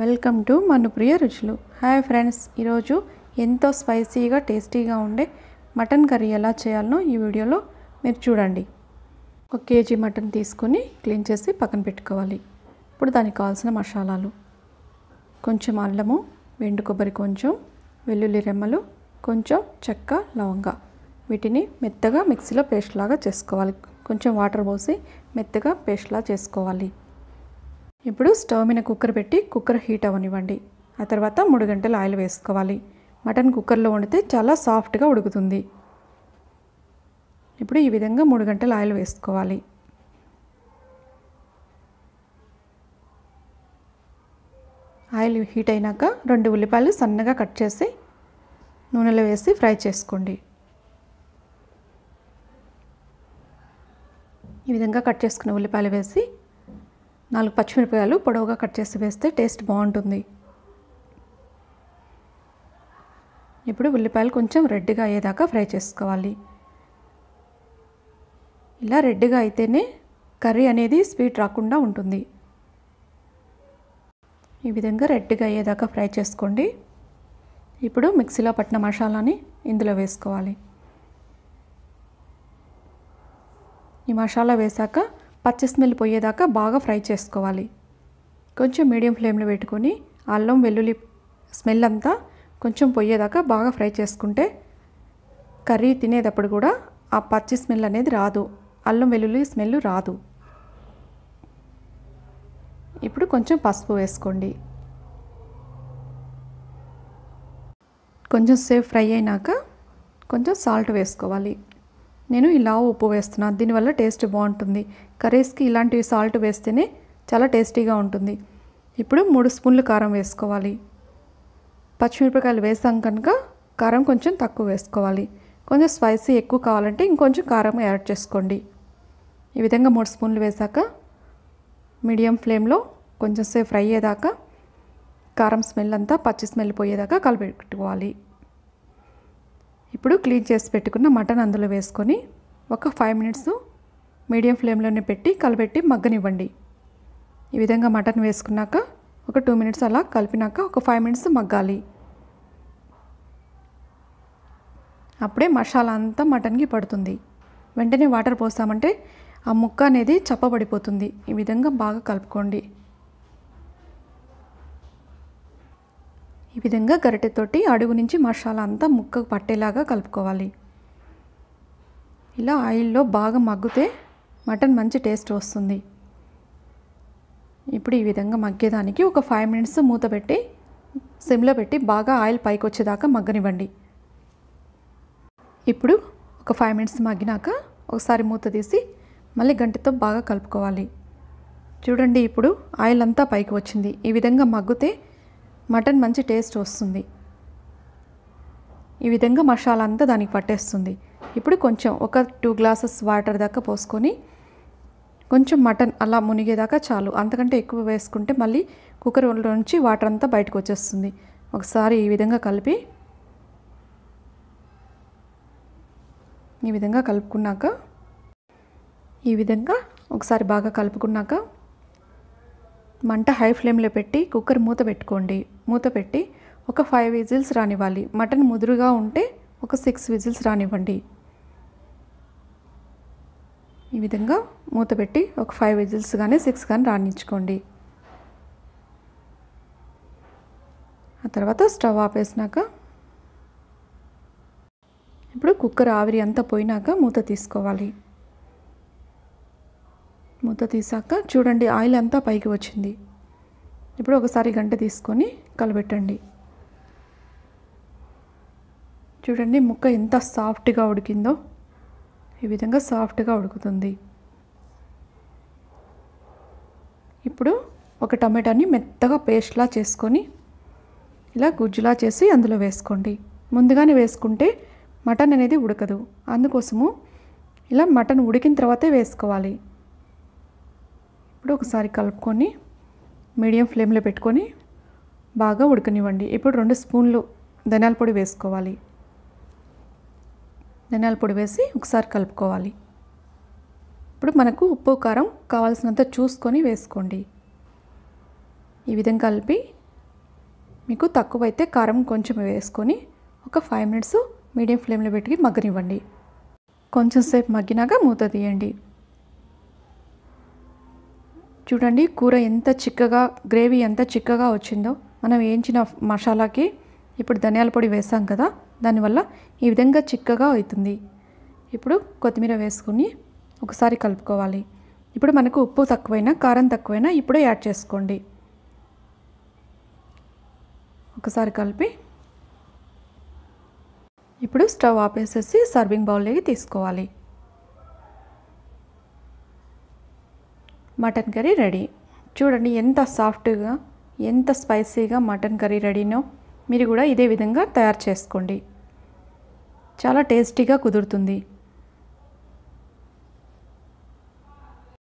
welcome to ప్రియ రుచులు hi friends ఈరోజు ఎంతో స్పైసీగా టేస్టీగా ఉండే మటన్ కర్రీ ఎలా చేయాలనో ఈ వీడియోలో మీరు చూడండి ఒక కేజీ మటన్ తీసుకొని క్లీన్ చేసి పక్కన పెట్టుకోవాలి ఇప్పుడు దానికి కావాల్సిన మసాలాలు కొంచెం అల్లము వెండు కొబ్బరి కొంచెం వెల్లుల్లి రెమ్మలు కొంచెం చెక్క లవంగ వీటిని మెత్తగా మిక్సీలో పేస్ట్ లాగా చేసుకోవాలి కొంచెం వాటర్ పోసి మెత్తగా పేస్ట్లా చేసుకోవాలి ఇప్పుడు స్టవ్ మీద కుక్కర్ పెట్టి కుక్కర్ హీట్ అవ్వనివ్వండి ఆ తర్వాత మూడు గంటలు ఆయిల్ వేసుకోవాలి మటన్ కుక్కర్లో వండితే చాలా సాఫ్ట్గా ఉడుకుతుంది ఇప్పుడు ఈ విధంగా మూడు గంటలు ఆయిల్ వేసుకోవాలి ఆయిల్ హీట్ అయినాక రెండు ఉల్లిపాయలు సన్నగా కట్ చేసి నూనెలో వేసి ఫ్రై చేసుకోండి ఈ విధంగా కట్ చేసుకున్న ఉల్లిపాయలు వేసి నాలుగు పచ్చిమిరపకాయలు పొడవుగా కట్ చేసి వేస్తే టేస్ట్ బాగుంటుంది ఇప్పుడు ఉల్లిపాయలు కొంచెం రెడ్గా అయ్యేదాకా ఫ్రై చేసుకోవాలి ఇలా రెడ్గా అయితేనే కర్రీ అనేది స్వీట్ రాకుండా ఉంటుంది ఈ విధంగా రెడ్గా అయ్యేదాకా ఫ్రై చేసుకోండి ఇప్పుడు మిక్సీలో పట్టిన మసాలాని ఇందులో వేసుకోవాలి ఈ మసాలా వేశాక పచ్చి స్మెల్ పోయేదాకా బాగా ఫ్రై చేసుకోవాలి కొంచెం మీడియం ఫ్లేమ్లో పెట్టుకొని అల్లం వెల్లుల్లి స్మెల్ అంతా కొంచెం పోయేదాకా బాగా ఫ్రై చేసుకుంటే కర్రీ తినేటప్పుడు కూడా ఆ పచ్చి స్మెల్ అనేది రాదు అల్లం వెల్లుల్లి స్మెల్ రాదు ఇప్పుడు కొంచెం పసుపు వేసుకోండి కొంచెం సేఫ్ ఫ్రై అయినాక కొంచెం సాల్ట్ వేసుకోవాలి నేను ఇలా ఉప్పు వేస్తున్నాను దీనివల్ల టేస్ట్ బాగుంటుంది కర్రీస్కి ఇలాంటివి సాల్ట్ వేస్తేనే చాలా టేస్టీగా ఉంటుంది ఇప్పుడు మూడు స్పూన్లు కారం వేసుకోవాలి పచ్చిమిరపకాయలు వేసాం కనుక కారం కొంచెం తక్కువ వేసుకోవాలి కొంచెం స్పైసీ ఎక్కువ కావాలంటే ఇంకొంచెం కారం యాడ్ చేసుకోండి ఈ విధంగా మూడు స్పూన్లు వేసాక మీడియం ఫ్లేమ్లో కొంచెం సేపు ఫ్రై అయ్యేదాకా కారం స్మెల్ అంతా పచ్చి స్మెల్ పోయేదాకా కలిపెట్టుకోవాలి ఇప్పుడు క్లీన్ చేసి పెట్టుకున్న మటన్ అందులో వేసుకొని ఒక ఫైవ్ మినిట్స్ మీడియం ఫ్లేమ్లోనే పెట్టి కలిపెట్టి మగ్గనివ్వండి ఈ విధంగా మటన్ వేసుకున్నాక ఒక టూ మినిట్స్ అలా కలిపినాక ఒక ఫైవ్ మినిట్స్ మగ్గాలి అప్పుడే మసాలా అంతా మటన్కి పడుతుంది వెంటనే వాటర్ పోస్తామంటే ఆ ముక్క అనేది చప్పబడిపోతుంది ఈ విధంగా బాగా కలుపుకోండి ఈ విధంగా గరిటెతోటి అడుగు నుంచి మసాలా అంతా ముక్కకు పట్టేలాగా కలుపుకోవాలి ఇలా ఆయిల్లో బాగా మగ్గితే మటన్ మంచి టేస్ట్ వస్తుంది ఇప్పుడు ఈ విధంగా మగ్గేదానికి ఒక ఫైవ్ మినిట్స్ మూత పెట్టి సిమ్లో పెట్టి బాగా ఆయిల్ పైకి వచ్చేదాకా మగ్గనివ్వండి ఇప్పుడు ఒక ఫైవ్ మినిట్స్ మగ్గినాక ఒకసారి మూత తీసి మళ్ళీ గంటతో బాగా కలుపుకోవాలి చూడండి ఇప్పుడు ఆయిల్ అంతా పైకి వచ్చింది ఈ విధంగా మగ్గితే మటన్ మంచి టేస్ట్ వస్తుంది ఈ విధంగా మసాలా అంతా దానికి పట్టేస్తుంది ఇప్పుడు కొంచెం ఒక టూ గ్లాసెస్ వాటర్ దాకా పోసుకొని కొంచెం మటన్ అలా మునిగేదాకా చాలు అంతకంటే ఎక్కువ వేసుకుంటే మళ్ళీ కుక్కర్ నుంచి వాటర్ అంతా బయటకు వచ్చేస్తుంది ఒకసారి ఈ విధంగా కలిపి ఈ విధంగా కలుపుకున్నాక ఈ విధంగా ఒకసారి బాగా కలుపుకున్నాక మంట హై ఫ్లేమ్లో పెట్టి కుక్కర్ మూత పెట్టుకోండి మూత పెట్టి ఒక ఫైవ్ విజిల్స్ రానివ్వాలి మటన్ ముదురుగా ఉంటే ఒక సిక్స్ విజిల్స్ రానివ్వండి ఈ విధంగా మూత పెట్టి ఒక ఫైవ్ విజిల్స్ కానీ సిక్స్ కానీ రాణించుకోండి ఆ తర్వాత స్టవ్ ఆపేసినాక ఇప్పుడు కుక్కర్ ఆవిరి అంతా పోయినాక మూత తీసుకోవాలి మూత తీసాక చూడండి ఆయిల్ అంతా పైకి వచ్చింది ఇప్పుడు ఒకసారి గంట తీసుకొని కలబెట్టండి చూడండి ముక్క ఎంత సాఫ్ట్గా ఉడికిందో ఈ విధంగా సాఫ్ట్గా ఉడుకుతుంది ఇప్పుడు ఒక టమాటాని మెత్తగా పేస్ట్లా చేసుకొని ఇలా గుజ్జులా చేసి అందులో వేసుకోండి ముందుగానే వేసుకుంటే మటన్ అనేది ఉడకదు అందుకోసము ఇలా మటన్ ఉడికిన తర్వాతే వేసుకోవాలి ఇప్పుడు ఒకసారి కలుపుకొని మీడియం ఫ్లేమ్లో పెట్టుకొని బాగా ఉడకనివ్వండి ఇప్పుడు రెండు స్పూన్లు ధనియాల పొడి వేసుకోవాలి ధనియాల పొడి వేసి ఒకసారి కలుపుకోవాలి ఇప్పుడు మనకు ఉప్పు కారం కావాల్సినంత చూసుకొని వేసుకోండి ఈ విధంగా కలిపి మీకు తక్కువైతే కారం కొంచెం వేసుకొని ఒక ఫైవ్ మినిట్స్ మీడియం ఫ్లేమ్లో పెట్టి మగ్గనివ్వండి కొంచెం సేపు మగ్గినాక మూత తీయండి చూడండి కూర ఎంత చిక్కగా గ్రేవీ ఎంత చిక్కగా వచ్చిందో మనం వేయించిన మసాలాకి ఇప్పుడు ధనియాల పొడి వేసాం కదా దానివల్ల ఈ విధంగా చిక్కగా అవుతుంది ఇప్పుడు కొత్తిమీర వేసుకుని ఒకసారి కలుపుకోవాలి ఇప్పుడు మనకు ఉప్పు తక్కువైనా కారం తక్కువైనా ఇప్పుడే యాడ్ చేసుకోండి ఒకసారి కలిపి ఇప్పుడు స్టవ్ ఆపేసేసి సర్వింగ్ బౌల్లోకి తీసుకోవాలి మటన్ కర్రీ రెడీ చూడండి ఎంత సాఫ్ట్గా ఎంత స్పైసీగా మటన్ కర్రీ రెడీనో మీరు కూడా ఇదే విధంగా తయారు చేసుకోండి చాలా టేస్టీగా కుదురుతుంది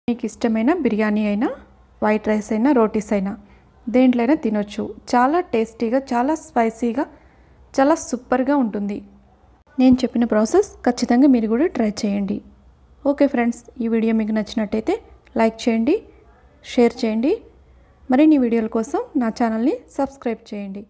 మీకు ఇష్టమైన బిర్యానీ అయినా వైట్ రైస్ అయినా రోటీస్ అయినా దేంట్లైనా తినొచ్చు చాలా టేస్టీగా చాలా స్పైసీగా చాలా సూపర్గా ఉంటుంది నేను చెప్పిన ప్రాసెస్ ఖచ్చితంగా మీరు కూడా ట్రై చేయండి ఓకే ఫ్రెండ్స్ ఈ వీడియో మీకు నచ్చినట్టయితే లైక్ చేయండి షేర్ చేయండి మరిన్ని వీడియోల కోసం నా ఛానల్ని సబ్స్క్రైబ్ చేయండి